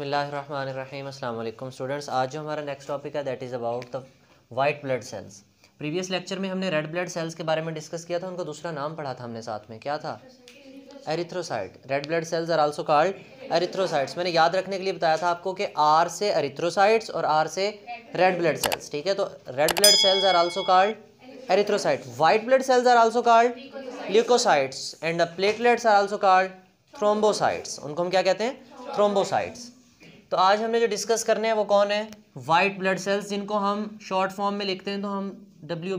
बसमीम अल्लाम स्टूडेंट्स आज जो हमारा नेक्स्ट टॉपिक है that is about the white blood cells previous lecture में हमने रेड ब्लड सेल्स के बारे में डिस्कस किया था उनका दूसरा नाम पढ़ा था हमने साथ में क्या था erythrocyte red blood cells are also called erythrocytes मैंने याद रखने के लिए बताया था आपको कि आर से एरिथ्रोसाइट्स और आर से रेड ब्लड सेल्स ठीक है तो red blood cells are also called erythrocyte white blood cells are also called leukocytes and the platelets are also called thrombocytes उनको हम क्या कहते हैं थ्रोम्बोसाइट्स तो आज हमने जो डिस्कस करने हैं वो कौन है वाइट ब्लड सेल्स जिनको हम शॉर्ट फॉर्म में लिखते हैं तो हम डब्ल्यू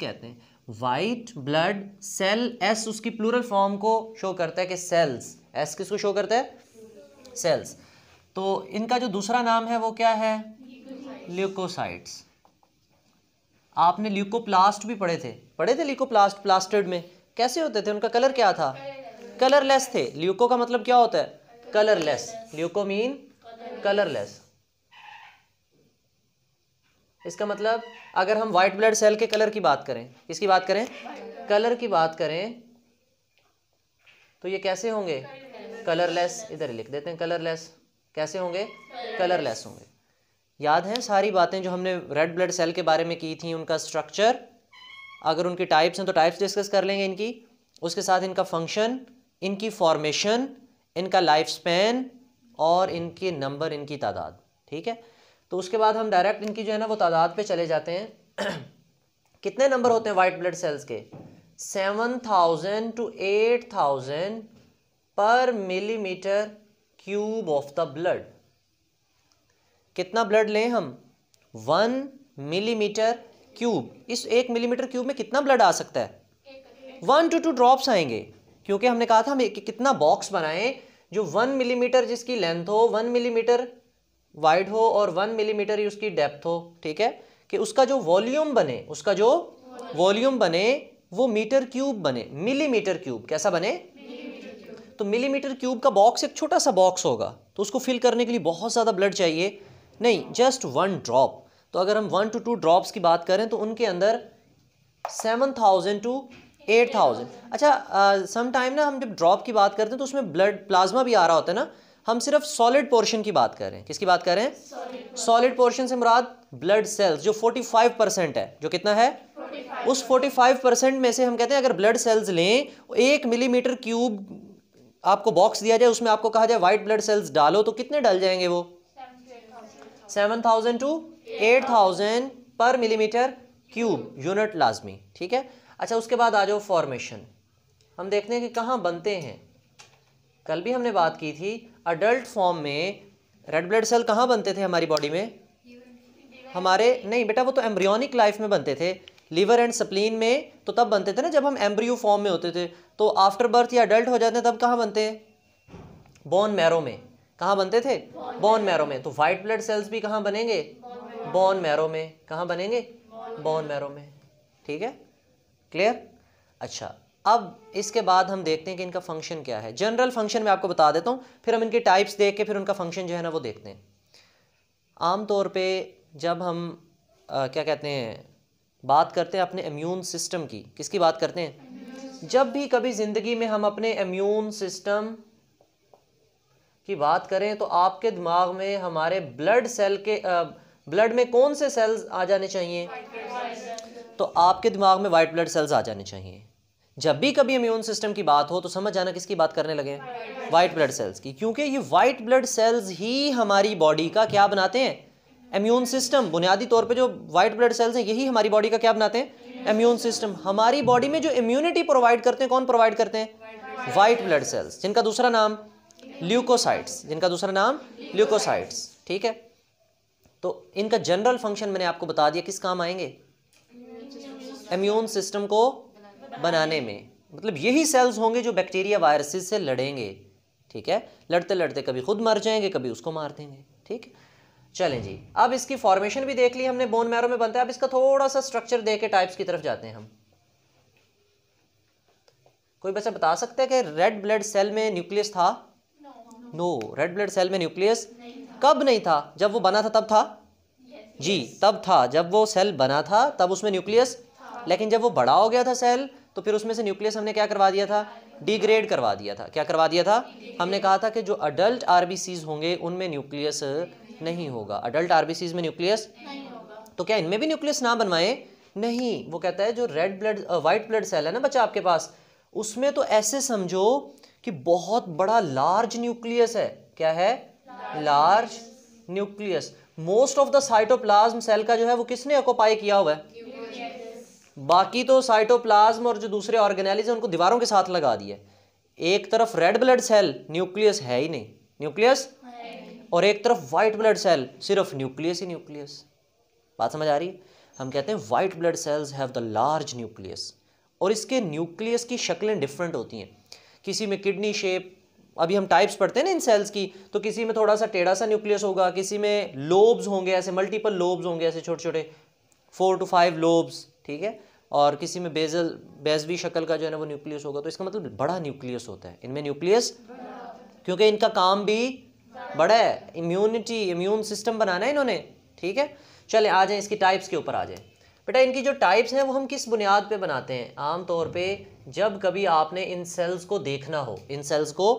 कहते हैं वाइट ब्लड सेल एस उसकी प्लूरल फॉर्म को शो करता है कि सेल्स एस किसको शो करता है सेल्स तो इनका जो दूसरा नाम है वो क्या है ल्यूकोसाइट्स आपने ल्यूकोप्लास्ट भी पढ़े थे पढ़े थे ल्यूकोप्लास्ट प्लास्टेड में कैसे होते थे उनका कलर क्या था कलरलेस थे ल्यूको का मतलब क्या होता है कलरलेस ल्यूको मीन कलरलेस इसका मतलब अगर हम व्हाइट ब्लड सेल के कलर की बात करें किसकी बात करें कलर की बात करें तो ये कैसे होंगे कलरलेस इधर लिख देते हैं कलरलेस कैसे होंगे कलरलेस होंगे याद हैं सारी बातें जो हमने रेड ब्लड सेल के बारे में की थी उनका स्ट्रक्चर अगर उनके टाइप्स हैं तो टाइप्स डिस्कस कर लेंगे इनकी उसके साथ इनका फंक्शन इनकी फॉर्मेशन इनका लाइफ स्पैन और इनके नंबर इनकी तादाद ठीक है तो उसके बाद हम डायरेक्ट इनकी जो है ना वो तादाद पे चले जाते हैं कितने नंबर होते हैं वाइट ब्लड सेल्स के seven thousand to eight thousand per millimetre cube of the blood कितना ब्लड लें हम वन मिलीमीटर क्यूब इस एक मिलीमीटर क्यूब में कितना ब्लड आ सकता है वन टू टू ड्रॉप्स आएंगे क्योंकि हमने कहा था हम कितना बॉक्स बनाएं जो वन मिलीमीटर जिसकी लेंथ हो वन मिलीमीटर वाइड हो और वन मिलीमीटर ही उसकी डेप्थ हो ठीक है कि उसका जो वॉल्यूम बने उसका जो वॉल्यूम बने वो मीटर क्यूब बने मिलीमीटर क्यूब कैसा बने तो मिलीमीटर क्यूब का बॉक्स एक छोटा सा बॉक्स होगा तो उसको फिल करने के लिए बहुत ज़्यादा ब्लड चाहिए नहीं जस्ट वन ड्रॉप तो अगर हम वन टू टू ड्रॉप्स की बात करें तो उनके अंदर seven thousand to eight thousand अच्छा सम uh, टाइम ना हम जब ड्रॉप की बात करते हैं तो उसमें ब्लड प्लाज्मा भी आ रहा होता है ना हम सिर्फ सॉलिड पोर्शन की बात कर रहे हैं किसकी बात कर रहे हैं सॉलिड पोर्शन से मुराद ब्लड सेल्स जो 45 परसेंट है जो कितना है 45 उस 45 परसेंट में से हम कहते हैं अगर ब्लड सेल्स लें एक मिलीमीटर क्यूब आपको बॉक्स दिया जाए उसमें आपको कहा जाए व्हाइट ब्लड सेल्स डालो तो कितने डल जाएंगे वो seven thousand to eight thousand per millimetre cube unit लाजमी ठीक है अच्छा उसके बाद आ जाओ फॉर्मेशन हम देखते हैं कि कहाँ बनते हैं कल भी हमने बात की थी अडल्ट फॉर्म में रेड ब्लड सेल कहाँ बनते थे हमारी बॉडी में हमारे नहीं बेटा वो तो एम्ब्रियोनिक लाइफ में बनते थे लीवर एंड स्प्लीन में तो तब बनते थे ना जब हम एम्ब्रियो फॉर्म में होते थे तो आफ्टर बर्थ या अडल्ट हो जाते हैं तब कहाँ बनते हैं बोन मैरो में कहाँ बनते थे बोन मैरो में तो वाइट ब्लड सेल्स भी कहाँ बनेंगे बोन मैरो में कहाँ बनेंगे बॉन मैरो में ठीक है क्लियर अच्छा अब इसके बाद हम देखते हैं कि इनका फंक्शन क्या है जनरल फंक्शन मैं आपको बता देता हूँ फिर हम इनके टाइप्स देख के फिर उनका फंक्शन जो है ना वो देखते हैं आमतौर पर जब हम आ, क्या कहते हैं बात करते हैं अपने इम्यून सिस्टम की किसकी बात करते हैं जब भी कभी ज़िंदगी में हम अपने इम्यून सिस्टम की बात करें तो आपके दिमाग में हमारे ब्लड सेल के ब्लड में कौन से सेल्स आ जाने चाहिए तो आपके दिमाग में वाइट ब्लड सेल्स आ जाने चाहिए जब भी कभी इम्यून सिस्टम की बात हो तो समझ जाना किसकी बात करने लगे हैं वाइट ब्लड सेल्स की क्योंकि ये वाइट ब्लड सेल्स ही हमारी बॉडी का क्या बनाते हैं इम्यून सिस्टम बुनियादी तौर पे जो वाइट ब्लड सेल्स हैं यही हमारी बॉडी का क्या बनाते हैं इम्यून सिस्टम हमारी बॉडी में जो इम्यूनिटी प्रोवाइड करते हैं कौन प्रोवाइड करते हैं वाइट ब्लड सेल्स जिनका दूसरा नाम ल्यूकोसाइट्स जिनका दूसरा नाम ल्यूकोसाइट्स ठीक है तो इनका जनरल फंक्शन मैंने आपको बता दिया किस काम आएंगे इम्यून सिस्टम को बनाने में मतलब यही सेल्स होंगे जो बैक्टीरिया वायरसेस से लड़ेंगे ठीक है लड़ते लड़ते कभी खुद मर जाएंगे कभी उसको मार देंगे ठीक चलें जी अब इसकी फॉर्मेशन भी देख ली हमने बोन मैरो में बनता है अब इसका थोड़ा सा स्ट्रक्चर दे के टाइप्स की तरफ जाते हैं हम कोई बच्चा बता सकता है कि रेड ब्लड सेल में न्यूक्लियस था नो रेड ब्लड सेल में न्यूक्लियस कब नहीं था जब वो बना था तब था yes, जी तब था जब वो सेल बना था तब उसमें न्यूक्लियस लेकिन जब वो बड़ा हो गया था सेल तो फिर उसमें से न्यूक्लियस हमने क्या करवा दिया था डिग्रेड करवा दिया था क्या करवा दिया था हमने कहा था कि जो अडल्ट आर होंगे उनमें न्यूक्लियस नहीं होगा अडल्ट आर में न्यूक्लियस तो क्या इनमें भी न्यूक्लियस ना बनवाए नहीं वो कहता है जो red blood white blood cell है ना बच्चा आपके पास उसमें तो ऐसे समझो कि बहुत बड़ा लार्ज न्यूक्लियस है क्या है large nucleus most of the cytoplasm cell का जो है वो किसने ऑक्यूपाई किया हुआ है बाकी तो साइटोप्लाज्म और जो दूसरे ऑर्गेनाइलिज हैं उनको दीवारों के साथ लगा दिया एक तरफ रेड ब्लड सेल न्यूक्लियस है ही नहीं न्यूक्लियस और एक तरफ वाइट ब्लड सेल सिर्फ न्यूक्लियस ही न्यूक्लियस बात समझ आ रही है हम कहते हैं white blood cells have the large nucleus और इसके न्यूक्लियस की शक्लें डिफरेंट होती हैं किसी में किडनी शेप अभी हम टाइप्स पढ़ते हैं ना इन सेल्स की तो किसी में थोड़ा सा टेढ़ा सा न्यूक्लियस होगा किसी में लोब्स होंगे ऐसे मल्टीपल लोब्स होंगे ऐसे छोटे छोटे फोर टू फाइव लोब्स ठीक है और किसी में बेजल बेजवी शक्ल का जो है ना वो न्यूक्लियस होगा तो इसका मतलब बड़ा न्यूक्लियस होता है इनमें न्यूक्लियस क्योंकि इनका काम भी बड़ा है इम्यूनिटी इम्यून सिस्टम बनाना है इन्होंने ठीक है चले आ जाए इसकी टाइप्स के ऊपर आ जाए बेटा इनकी जो टाइप्स हैं वो हम किस बुनियाद पे बनाते हैं आम तौर पे जब कभी आपने इन सेल्स को देखना हो इन सेल्स को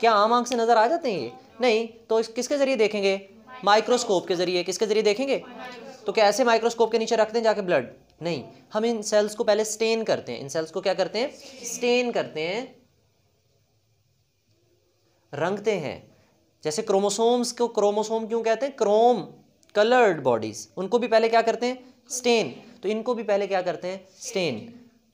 क्या आम आंख से नज़र आ जाते हैं ये नहीं तो इस किसके ज़रिए देखेंगे माइक्रोस्कोप के ज़रिए किसके ज़रिए देखेंगे तो क्या ऐसे माइक्रोस्कोप के नीचे रख दें जाके ब्लड नहीं हम इन सेल्स को पहले स्टेन करते हैं इन सेल्स को क्या करते हैं स्टेन करते हैं रंगते हैं जैसे क्रोमोसोम्स को क्रोमोसोम क्यों कहते हैं क्रोम कलर्ड बॉडीज उनको भी पहले क्या करते हैं स्टेन तो इनको भी पहले क्या करते हैं स्टेन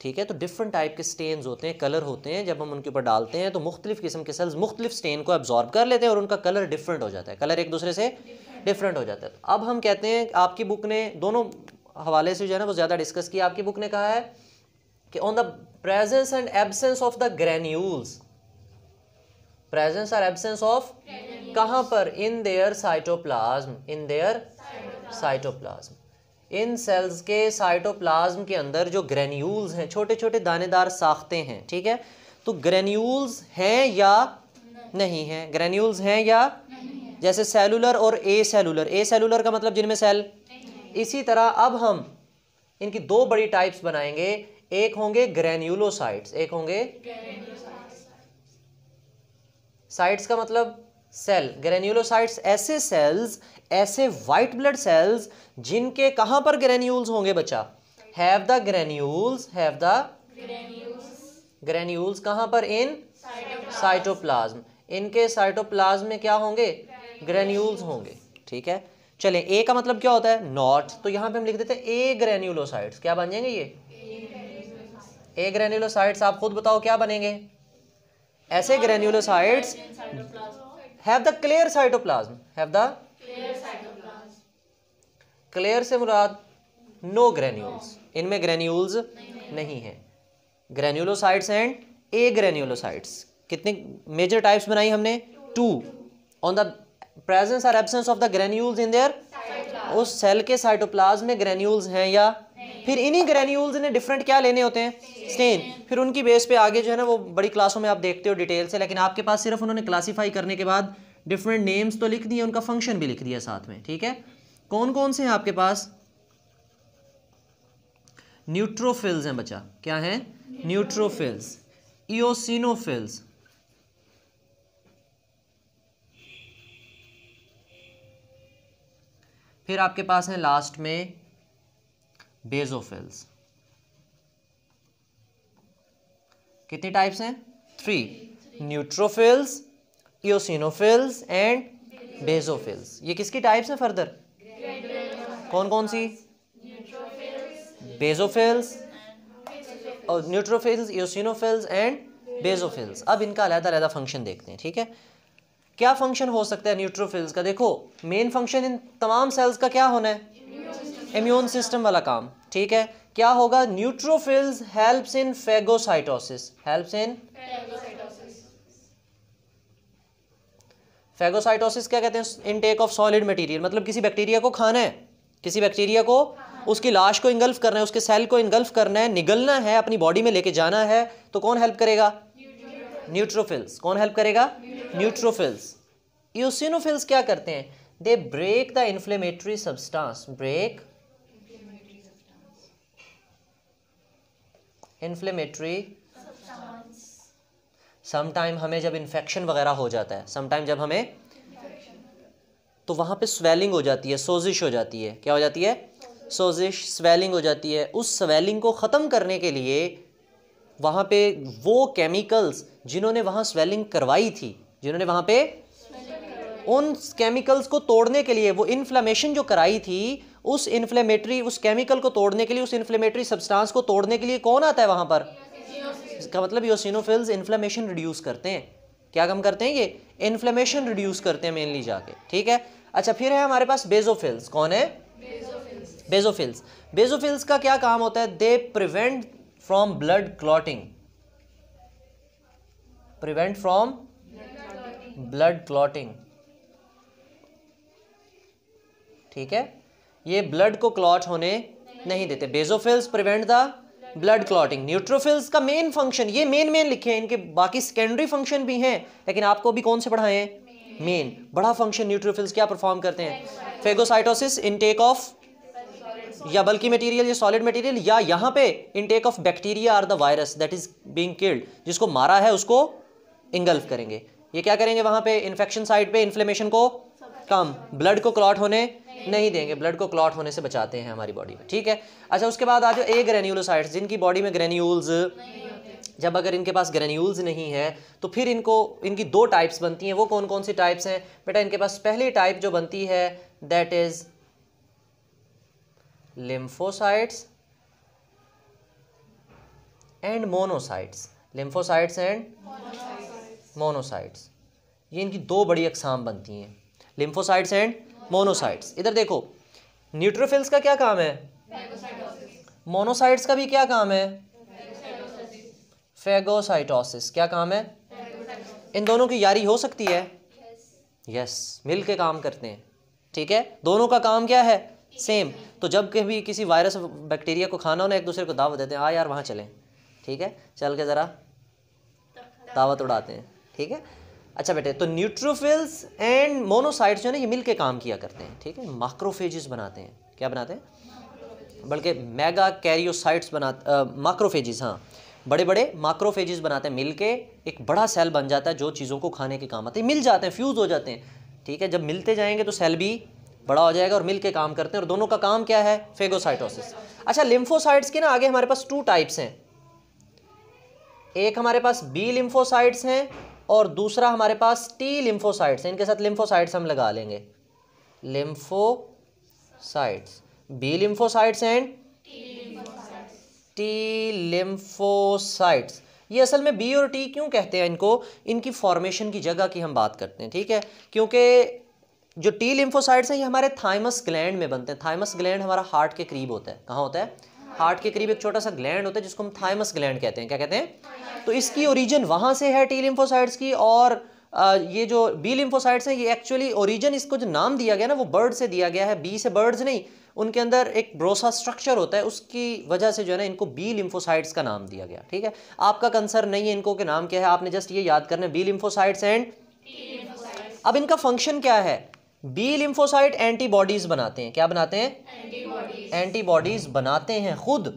ठीक है तो डिफरेंट टाइप के स्टेन्स होते हैं कलर होते हैं जब हम उनके ऊपर डालते हैं तो मुख्तलिफ किस्म के सेल्स मुख्तलिफ स्टेन को एब्जॉर्ब कर लेते हैं और उनका कलर डिफरेंट हो जाता है कलर एक दूसरे से डिफरेंट हो जाता है तो अब हम कहते हैं आपकी बुक ने दोनों हवाले से जो है ना वो ज़्यादा डिस्कस किया आपकी बुक ने कहा है कि on the presence and absence of the granules presence और एबसेंस ऑफ कहाँ पर in their cytoplasm in their cytoplasm in cells के साइटोप्लाज्म के अंदर जो ग्रेन्यूल्स हैं छोटे छोटे दानेदार साखते हैं ठीक है तो ग्रेन्यूल्स हैं या नहीं हैं ग्रेन्यूल्स हैं या जैसे सेलुलर और ए सेलुलर ए सेलुलर का मतलब जिनमें सेल इसी तरह अब हम इनकी दो बड़ी टाइप्स बनाएंगे एक होंगे ग्रेन्यूलोसाइट्स एक होंगे साइट्स का मतलब सेल ग्रेन्यूलोसाइट्स ऐसे सेल्स ऐसे वाइट ब्लड सेल्स जिनके कहां पर ग्रेन्यूल्स होंगे बच्चा have the granules have the granules कहां पर इन साइटोप्लाज्म इनके साइटोप्लाज्म में क्या होंगे ग्रेन्यूल्स होंगे ठीक है चले ए का मतलब क्या होता है नॉट तो यहां पे हम लिख देते हैं ए ग्रेन्यूलोसाइट्स क्या बन जाएंगे ये ए ग्रेन्यूलोसाइट्स आप खुद बताओ क्या बनेंगे ऐसे granulocytes have the clear cytoplasm have the clear से मुराद नो ग्रेन्यूल्स इनमें ग्रेन्यूल्स नहीं है ग्रेन्यूलोसाइट्स एंड ए ग्रेन्यूलोसाइट्स कितने मेजर टाइप्स बनाई हमने टू ऑन द प्रेजेंस और absence of the granules in their उस सेल के साइटोप्लाज में ग्रेन्यूल्स हैं या फिर इन्हीं ग्रेन्यूल्स ने डिफरेंट क्या लेने होते हैं स्टेन फिर उनकी बेस पे आगे जो है ना वो बड़ी क्लासों में आप देखते हो डिटेल से लेकिन आपके पास सिर्फ उन्होंने क्लासीफाई करने के बाद डिफरेंट नेम्स तो लिख दिए उनका फंक्शन भी लिख दिया साथ में ठीक है कौन कौन से हैं आपके पास न्यूट्रोफिल्स हैं बच्चा क्या है न्यूट्रोफिल्स इओसिनोफिल्स फिर आपके पास है लास्ट में बेजोफिल्स कितने टाइप्स हैं three neutrophils eosinophils and basophils ये किसकी टाइप्स हैं फर्दर कौन कौन सी बेजोफिल्स और न्यूट्रोफिल्स इोसिनोफिल्स एंड बेजोफिल्स अब इनका अलहदा अलहदा फंक्शन देखते हैं ठीक है क्या फंक्शन हो सकता है न्यूट्रोफिल्स का देखो मेन फंक्शन इन तमाम सेल्स का क्या होना है इम्यून सिस्टम वाला काम ठीक है क्या होगा neutrophils helps in phagocytosis helps in phagocytosis क्या कहते हैं इनटेक ऑफ सॉलिड मटेरियल मतलब किसी बैक्टीरिया को खाना है किसी बैक्टीरिया को उसकी लाश को इंगल्फ करना है उसके सेल को इंगल्फ करना है निगलना है अपनी बॉडी में लेके जाना है तो कौन हेल्प करेगा न्यूट्रोफिल्स कौन हेल्प करेगा न्यूट्रोफिल्स यूसिनोफिल्स क्या करते हैं they break the inflammatory substance break inflammatory sometime हमें जब इन्फेक्शन वगैरह हो जाता है समटाइम जब हमें तो वहाँ पे स्वेलिंग हो जाती है सोजिश हो जाती है क्या हो जाती है सोजिश स्वेलिंग हो जाती है उस स्वेलिंग को ख़त्म करने के लिए वहाँ पे वो केमिकल्स जिन्होंने वहाँ स्वेलिंग करवाई थी जिन्होंने वहाँ पे उन केमिकल्स को तोड़ने के लिए वो इन्फ्लेमेशन जो कराई थी उस इन्फ्लेमेटरी उस केमिकल को तोड़ने के लिए उस इन्फ्लेमेटरी सब्सटेंस को तोड़ने के लिए कौन आता है वहाँ पर इसका मतलब योसिनोफिल्स इन्फ्लेमेशन रिड्यूस करते हैं क्या कम करते हैं ये इन्फ्लेमेशन रिड्यूस करते हैं मेनली जाके ठीक है अच्छा फिर है हमारे पास बेजोफिल्स कौन है बेजोफिल्स बेजोफिल्स का क्या काम होता है they prevent from blood clotting prevent from blood clotting ठीक है ये ब्लड को क्लॉट होने नहीं देते basophils prevent the blood clotting neutrophils का मेन फंक्शन ये मेन मेन लिखे हैं इनके बाकी सेकेंडरी फंक्शन भी हैं लेकिन आपको भी कौन से पढ़ाए मेन बड़ा फंक्शन न्यूट्रोफिल्स क्या परफॉर्म करते हैं फेगोसाइटोसिस इनटेक ऑफ या बल्कि मटेरियल या सॉलिड मटेरियल या यहाँ पे intake of bacteria or the virus that is being killed जिसको मारा है उसको इंगल्फ करेंगे ये क्या करेंगे वहाँ पे इन्फेक्शन साइड पे इन्फ्लेमेशन को कम ब्लड को क्लॉट होने नहीं देंगे ब्लड को क्लॉट होने से बचाते हैं हमारी बॉडी में ठीक है अच्छा उसके बाद आ जाओ ए ग्रेन्यूलोसाइड्स जिनकी बॉडी में ग्रेन्यूल्स जब अगर इनके पास ग्रेन्यूल्स नहीं है तो फिर इनको इनकी दो टाइप्स बनती हैं वो कौन कौन सी टाइप्स हैं बेटा इनके पास पहली टाइप जो बनती है that is lymphocytes and monocytes lymphocytes and monocytes ये इनकी दो बड़ी अकसाम बनती हैं लिम्फोसाइट्स एंड मोनोसाइट्स इधर देखो न्यूट्रोफिल्स का क्या काम है मोनोसाइट्स का भी क्या काम है फेगोसाइटोसिस क्या काम है इन दोनों की यारी हो सकती है यस yes, मिल के काम करते हैं ठीक है दोनों का काम क्या है सेम तो जब कभी किसी वायरस बैक्टीरिया को खाना हो ना एक दूसरे को दावत देते हैं आ यार वहाँ चलें ठीक है चल के ज़रा दावत उड़ाते हैं ठीक है अच्छा बेटे तो न्यूट्रोफिल्स एंड मोनोसाइड्स जो है ना ये मिल काम किया करते हैं ठीक है माक्रोफेजिस बनाते हैं क्या बनाते हैं बल्कि मेगा कैरियोसाइट्स बना माक्रोफेजिस हाँ बड़े बड़े माक्रोफेजिस बनाते हैं मिलके एक बड़ा सेल बन जाता है जो चीज़ों को खाने के काम आते हैं मिल जाते हैं फ्यूज़ हो जाते हैं ठीक है जब मिलते जाएंगे तो सेल भी बड़ा हो जाएगा और मिलके काम करते हैं और दोनों का काम क्या है फेगोसाइटोसिस अच्छा लिम्फोसाइट्स के ना आगे हमारे पास टू टाइप्स हैं एक हमारे पास बी लिम्फोसाइट्स हैं और दूसरा हमारे पास टी लिम्फोसाइट्स हैं इनके साथ लिम्फोसाइट्स हम लगा लेंगे lymphocytes B lymphocytes and T lymphocytes ये असल में बी और टी क्यों कहते हैं इनको इनकी फॉर्मेशन की जगह की हम बात करते हैं ठीक है क्योंकि जो टी लिम्फोसाइड्स हैं ये हमारे थाइमस ग्लैंड में बनते हैं थाइमस ग्लैंड हमारा हार्ट के करीब होता है कहाँ होता है हार्ट के करीब एक छोटा सा ग्लैंड होता है जिसको हम थाइमस ग्लैंड कहते हैं क्या कहते हैं तो इसकी ओरिजिन वहाँ से है टी लिम्फोसाइड्स की और ये जो बी लिम्फोसाइड्स हैं ये एक्चुअली ओरिजिन इसको जो नाम दिया गया ना वो बर्ड से दिया गया है बी से बर्ड्स नहीं उनके अंदर एक ब्रोसा स्ट्रक्चर होता है उसकी वजह से जो है ना इनको बी लिम्फोसाइड्स का नाम दिया गया ठीक है आपका कंसर्न नहीं है इनको के नाम क्या है आपने जस्ट ये याद करना बी लिम्फोसाइड्स एंड अब इनका फंक्शन क्या है बी लिम्फोसाइट एंटीबॉडीज बनाते हैं क्या बनाते हैं एंटीबॉडीज बनाते हैं खुद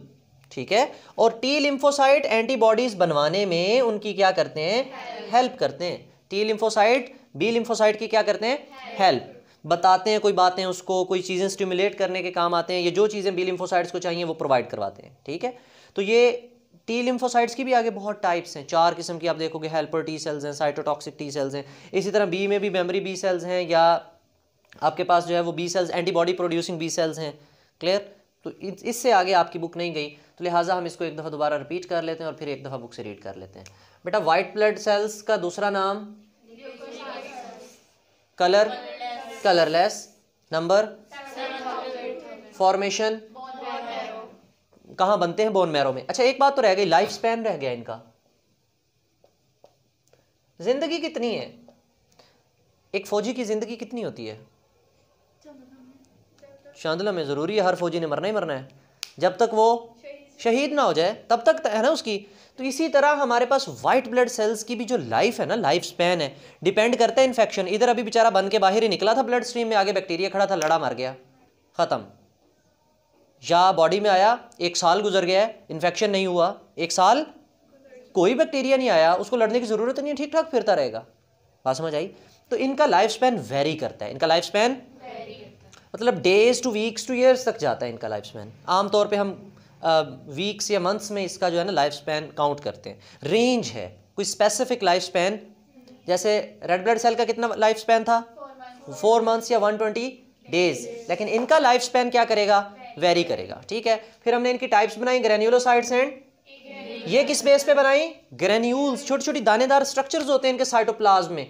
ठीक है और टी लिम्फोसाइट एंटीबॉडीज बनवाने में उनकी क्या करते हैं हेल्प करते हैं टी लिम्फोसाइट बी लिम्फोसाइट की क्या करते हैं हेल्प बताते हैं कोई बातें उसको कोई चीज़ें स्टिमुलेट करने के काम आते हैं ये जो चीज़ें बी लिम्फोसाइट्स को चाहिए वो प्रोवाइड करवाते हैं ठीक है तो ये टी लिम्फोसाइट्स की भी आगे बहुत टाइप्स हैं चार किस्म की आप देखोगे हेल्पर टी सेल्स हैं साइटोटॉक्सिक टी सेल्स हैं इसी तरह बी में भी मेमोरी बी सेल्स हैं या आपके पास जो है वो B cells antibody producing B cells हैं क्लियर तो इससे आगे आपकी बुक नहीं गई तो लिहाजा हम इसको एक दफ़ा दोबारा रिपीट कर लेते हैं और फिर एक दफ़ा बुक से रीड कर लेते हैं बेटा वाइट ब्लड सेल्स का दूसरा नाम कलर कलरलेस नंबर फॉर्मेशन कहाँ बनते हैं बोन मैरो में अच्छा एक बात तो रह गई लाइफ स्पैन रह गया इनका जिंदगी कितनी है एक फौजी की जिंदगी कितनी होती है शांतला में ज़रूरी है हर फौजी ने मरना ही मरना है जब तक वो शहीद ना हो जाए तब तक है ना उसकी तो इसी तरह हमारे पास वाइट ब्लड सेल्स की भी जो लाइफ है ना लाइफ स्पैन है डिपेंड करता है इन्फेक्शन इधर अभी बेचारा बन के बाहर ही निकला था ब्लड स्ट्रीम में आगे बैक्टीरिया खड़ा था लड़ा मर गया ख़त्म या बॉडी में आया एक साल गुजर गया है इन्फेक्शन नहीं हुआ एक साल कोई बैक्टीरिया नहीं आया उसको लड़ने की ज़रूरत नहीं है ठीक ठाक फिरता रहेगा बात समझ आई तो इनका लाइफ स्पैन वेरी करता है इनका लाइफ स्पैन मतलब days to weeks to years तक जाता है इनका लाइफ स्पैन आमतौर पर हम वीक्स या मंथ्स में इसका जो है ना लाइफ स्पैन काउंट करते हैं रेंज है कोई स्पेसिफिक लाइफ स्पैन जैसे रेड ब्लड सेल का कितना लाइफ स्पैन था फोर मंथ्स या वन ट्वेंटी डेज लेकिन इनका लाइफ स्पैन क्या करेगा वेरी करेगा ठीक है फिर हमने इनकी टाइप्स बनाई ग्रेन्यूलोसाइट्स एंड ये किस बेस पे बनाई ग्रेन्यूल्स छोटी छोटी दानेदार स्ट्रक्चर्स होते हैं इनके साइटोप्लाज्म में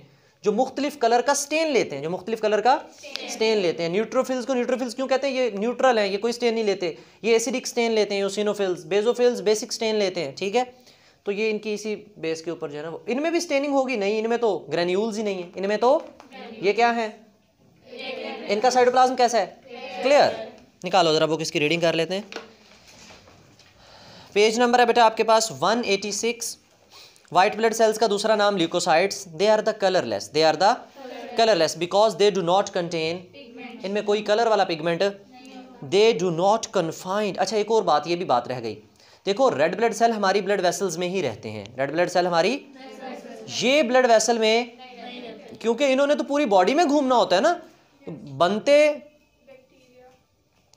जो मुख्तलिफ कलर का स्टेन लेते हैं जो मुख्तलिफ कलर का स्टेन लेते हैं न्यूट्रोफिल्स को न्यूट्रोफिल्स क्यों कहते हैं ये न्यूट्रल है ये कोई स्टेन नहीं लेते ये एसिडिक स्टेन लेते हैं यूसिनोफिल्स बेजोफिल्स बेसिक स्टेन लेते हैं ठीक है तो ये इनकी इसी बेस के ऊपर जो है ना इनमें भी स्टेनिंग होगी नहीं इनमें तो ग्रेन्यूल्स ही नहीं है इनमें तो ये क्या है इनका साइडोप्लाज्म कैसा है क्लियर निकालो ज़रा बुक इसकी रीडिंग कर लेते हैं पेज नंबर है बेटा आपके पास 186 वाइट ब्लड सेल्स का दूसरा नाम leukocytes they are the colourless they are the colourless because they do not contain इनमें कोई कलर वाला pigment they do not confined अच्छा एक और बात ये भी बात रह गई देखो रेड ब्लड सेल हमारी ब्लड वेसल्स में ही रहते हैं रेड ब्लड सेल हमारी ये ब्लड वेसल में क्योंकि इन्होंने तो पूरी बॉडी में घूमना होता है ना बनते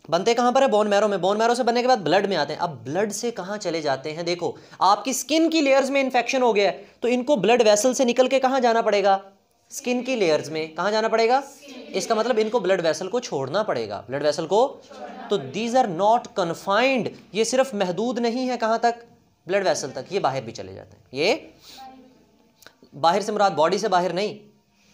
बनते कहाँ पर है बोन मैरो में बोन मैरो से बनने के बाद ब्लड में आते हैं अब ब्लड से कहाँ चले जाते हैं देखो आपकी स्किन की लेयर्स में इन्फेक्शन हो गया है तो इनको ब्लड वेसल से निकल के कहाँ जाना पड़ेगा स्किन की लेयर्स में कहाँ जाना पड़ेगा इसका मतलब इनको ब्लड वेसल को छोड़ना पड़ेगा ब्लड वेसल को तो दीज आर नॉट कन्फाइंड ये सिर्फ महदूद नहीं है कहाँ तक ब्लड वेसल तक ये बाहर भी चले जाते हैं ये बाहर से मुराद बॉडी से बाहर नहीं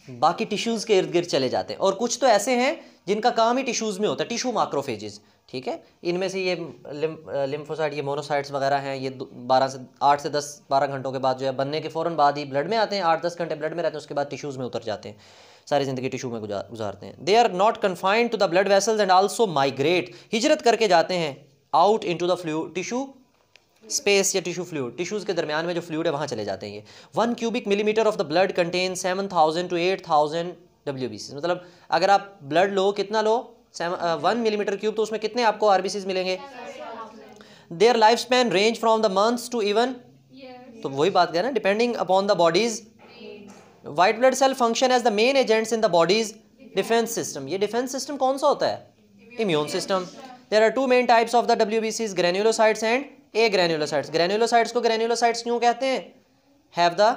बाकी टिश्यूज़ के इर्द गिर्द चले जाते हैं और कुछ तो ऐसे हैं जिनका काम ही टिश्यूज़ में होता है टिशू माक्रोफेजेस ठीक है इनमें से ये लिम, लिम्फोसाइड ये मोनोसाइड्स वगैरह हैं ये बारह से आठ से दस बारह घंटों के बाद जो है बनने के फ़ौरन बाद ही ब्लड में आते हैं आठ दस घंटे ब्लड में रहते हैं उसके बाद टिश्यूज़ में उतर जाते हैं सारी ज़िंदगी टिशू में गुजारते हैं they are not confined to the blood vessels and also migrate हिजरत करके जाते हैं out into the flu tissue space या टिश्यू फ्लूड टिश्यूज़ के दरमियान में जो फ्लूड है वहाँ चले जाते हैं one cubic millimetre of the blood contain seven thousand to eight thousand W B C मतलब अगर आप ब्लड लो कितना लो वन मिलीमीटर क्यूब तो उसमें कितने आपको आर मिलेंगे their life span range from the months to even तो वही बात रहे हैं depending upon the body's white blood cell function as the main agents in the body's defence system ये डिफेंस सिस्टम कौन सा होता है immune system there are two main types of the W B Cs granulocytes and agranulocytes granulocytes को granulocytes क्यों कहते हैं have the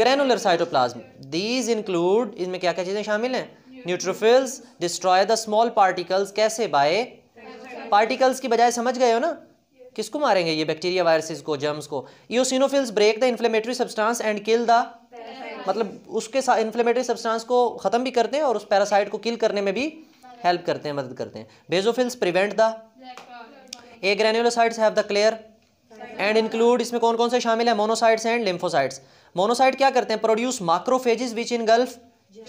granular cytoplasm these include इसमें क्या क्या चीज़ें शामिल हैं neutrophils destroy the small particles कैसे बाय पार्टिकल्स की बजाय समझ गए हो ना किसको मारेंगे ये बैक्टीरिया वायरसेस को जर्म्स को eosinophils break the inflammatory substance and kill the मतलब उसके साथ इन्फ्लेमेटरी सब्सटेंस को ख़त्म भी करते हैं और उस पैरासाइट को किल करने में भी हेल्प करते हैं मदद करते हैं basophils prevent the agranulocytes have the clear and include इसमें कौन कौन से शामिल है मोनोसाइट्स एंड लिम्फोसाइट्स मोनोसाइट क्या करते हैं produce macrophages which engulf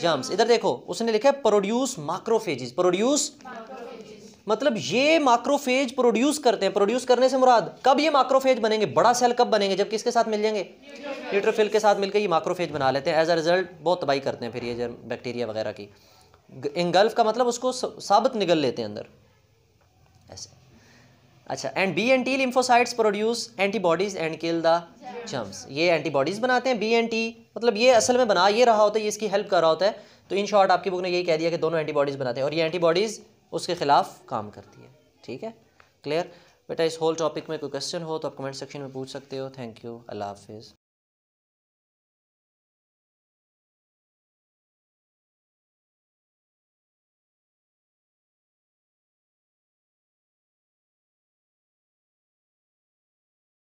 germs इधर देखो उसने लिखा है प्रोड्यूस माक्रोफेजिस प्रोड्यूस मतलब ये माक्रोफेज प्रोड्यूस करते हैं प्रोड्यूस करने से मुराद कब ये माक्रोफेज बनेंगे बड़ा सेल कब बनेंगे जब किसके साथ मिल जाएंगे न्यूट्रोफिल के साथ मिलकर ये माक्रोफेज बना लेते हैं एज अ रिजल्ट बहुत तबाही करते हैं फिर ये जर्म बैक्टीरिया वगैरह की इंगल्फ का मतलब उसको साबित निगल लेते हैं अंदर ऐसे अच्छा and B and T lymphocytes produce antibodies and kill the germs ये एंटीबॉडीज़ बनाते हैं बी एन टी मतलब ये असल में बना ये रहा होता है ये इसकी हेल्प कर रहा होता है तो इन शॉर्ट आपकी बुक ने यही कह दिया कि दोनों एंटीबॉडीज़ बनाते हैं और ये एंटीबॉडीज़ उसके खिलाफ काम करती है ठीक है क्लियर बेटा इस होल टॉपिक में कोई क्वेश्चन हो तो आप कमेंट सेक्शन में पूछ सकते हो थैंक यू अल्लाह हाफिज़